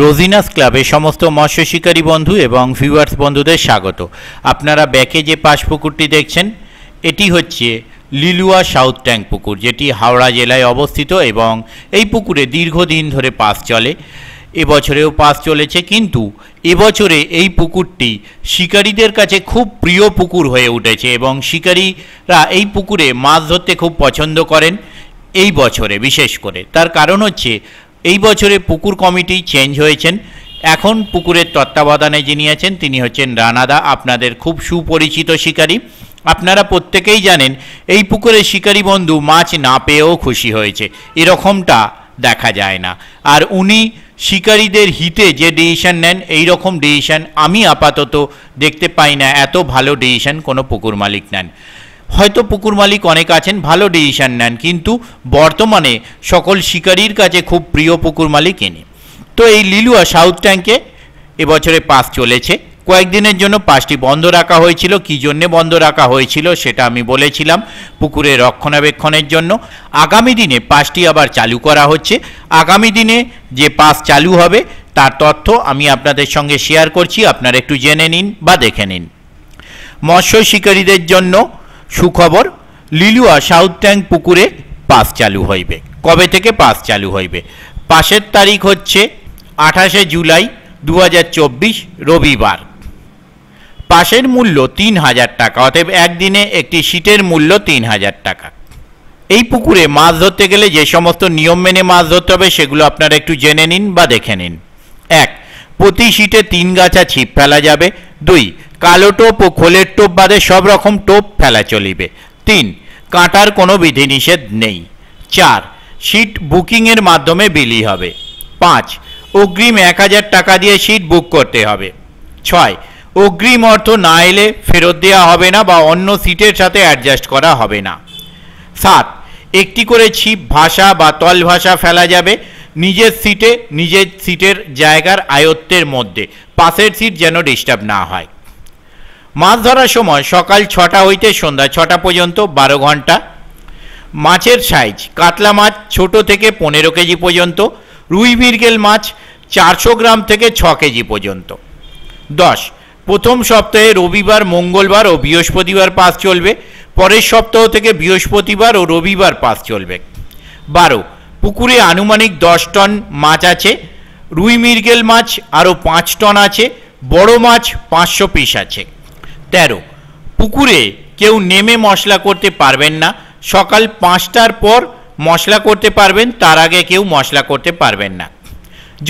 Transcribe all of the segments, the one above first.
রোজিনাস ক্লাবে সমস্ত মৎস্য শিকারী বন্ধু এবং ভিউয়ার্স বন্ধুদের স্বাগত আপনারা ব্যাকে যে পাশ পুকুরটি দেখছেন এটি হচ্ছে লিলুয়া সাউথ ট্যাঙ্ক পুকুর যেটি হাওড়া জেলায় অবস্থিত এবং এই পুকুরে দীর্ঘদিন ধরে পাস চলে এবছরেও পাস চলেছে কিন্তু এবছরে এই পুকুরটি শিকারীদের কাছে খুব প্রিয় পুকুর হয়ে উঠেছে এবং শিকারীরা এই পুকুরে মাছ ধরতে খুব পছন্দ করেন এই বছরে বিশেষ করে তার কারণ হচ্ছে এই বছরে পুকুর কমিটি চেঞ্জ হয়েছেন এখন পুকুরের তত্ত্বাবধানে যিনি আছেন তিনি হচ্ছেন রানাদা আপনাদের খুব সুপরিচিত শিকারী আপনারা প্রত্যেকেই জানেন এই পুকুরে শিকারী বন্ধু মাছ না পেয়েও খুশি হয়েছে এরকমটা দেখা যায় না আর উনি শিকারীদের হিতে যে ডিসিশান নেন এই রকম ডিসিশান আমি আপাতত দেখতে পাই না এত ভালো ডিসিশান কোনো পুকুর মালিক নেন হয়তো পুকুর মালিক অনেক আছেন ভালো ডিসিশান নেন কিন্তু বর্তমানে সকল শিকারীর কাছে খুব প্রিয় পুকুর মালিক এনে তো এই লিলুয়া সাউথ ট্যাঙ্কে এবছরে পাস চলেছে কয়েকদিনের জন্য পাঁচটি বন্ধ রাখা হয়েছিল কী জন্যে বন্ধ রাখা হয়েছিল সেটা আমি বলেছিলাম পুকুরের রক্ষণাবেক্ষণের জন্য আগামী দিনে পাঁচটি আবার চালু করা হচ্ছে আগামী দিনে যে পাস চালু হবে তার তথ্য আমি আপনাদের সঙ্গে শেয়ার করছি আপনারা একটু জেনে নিন বা দেখে নিন মৎস্য শিকারীদের জন্য সুখবর লিলুয়া সাউথ ট্যাঙ্ক পুকুরে পাস চালু হইবে কবে থেকে পাস চালু হইবে পাশের তারিখ হচ্ছে আঠাশে জুলাই দু রবিবার পাশের মূল্য তিন হাজার টাকা অতএব একদিনে একটি শীতের মূল্য তিন হাজার টাকা এই পুকুরে মাছ ধরতে গেলে যে সমস্ত নিয়ম মেনে মাছ ধরতে হবে সেগুলো আপনারা একটু জেনে নিন বা দেখে নিন এক প্রতি শীতে তিন গাছা ছিপ ফেলা যাবে দুই কালো টোপ ও খোলের টোপ বাদে সব রকম টোপ ফেলা চলিবে তিন কাঁটার কোনো বিধিনিষেধ নেই চার সিট বুকিংয়ের মাধ্যমে বিলি হবে পাঁচ অগ্রিম এক হাজার টাকা দিয়ে সিট বুক করতে হবে ছয় অগ্রিম অর্থ না এলে ফেরত দেওয়া হবে না বা অন্য সিটের সাথে অ্যাডজাস্ট করা হবে না সাত একটি করে ছিপ ভাষা বা তল ভাষা ফেলা যাবে নিজের সিটে নিজের সিটের জায়গার আয়ত্তের মধ্যে পাশের সিট যেন ডিস্টার্ব না হয় মাছ ধরার সময় সকাল ছটা হইতে সন্ধ্যা ছটা পর্যন্ত বারো ঘন্টা মাছের সাইজ কাতলা মাছ ছোট থেকে পনেরো কেজি পর্যন্ত রুই মিরগেল মাছ চারশো গ্রাম থেকে ছ কেজি পর্যন্ত দশ প্রথম সপ্তাহে রবিবার মঙ্গলবার ও বৃহস্পতিবার পাস চলবে পরের সপ্তাহ থেকে বৃহস্পতিবার ও রবিবার পাস চলবে বারো পুকুরে আনুমানিক দশ টন মাছ আছে রুই মিরগেল মাছ আরও পাঁচ টন আছে বড় মাছ পাঁচশো পিস আছে তেরো পুকুরে কেউ নেমে মশলা করতে পারবেন না সকাল পাঁচটার পর মশলা করতে পারবেন তার আগে কেউ মশলা করতে পারবেন না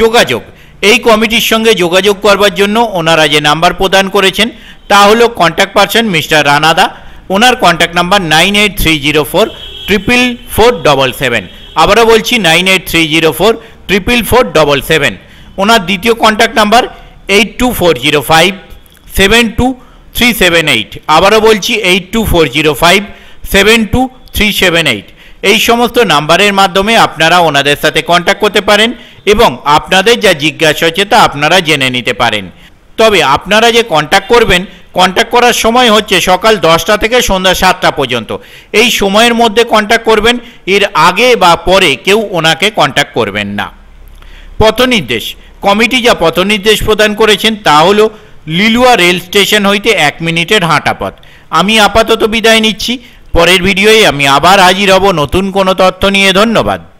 যোগাযোগ এই কমিটির সঙ্গে যোগাযোগ করবার জন্য ওনারা যে নাম্বার প্রদান করেছেন তা হলো কন্ট্যাক্ট পারসন মিস্টার রানাদা ওনার contact number nine eight three zero four triple four double seven আবারও বলছি nine eight three zero four triple four double seven ওনার দ্বিতীয় contact number eight two four zero five seven two three seven eight আবারও বলছি eight two four zero five seven two three seven eight এই সমস্ত নাম্বারের মাধ্যমে আপনারা ওনাদের সাথে কন্ট্যাক্ট করতে পারেন এবং আপনাদের যা জিজ্ঞাসা হচ্ছে তা আপনারা জেনে নিতে পারেন তবে আপনারা যে কন্ট্যাক্ট করবেন কন্ট্যাক্ট করার সময় হচ্ছে সকাল দশটা থেকে সন্ধ্যা সাতটা পর্যন্ত এই সময়ের মধ্যে কন্ট্যাক্ট করবেন এর আগে বা পরে কেউ ওনাকে কন্ট্যাক্ট করবেন না পথনির্দেশ কমিটি যা পথনির্দেশ প্রদান করেছেন তা হলো লিলুয়া রেল স্টেশন হইতে এক মিনিটের হাঁটা পথ আমি আপাতত বিদায় নিচ্ছি পরের ভিডিওয়ে আমি আবার হাজির হব নতুন কোনো তথ্য নিয়ে ধন্যবাদ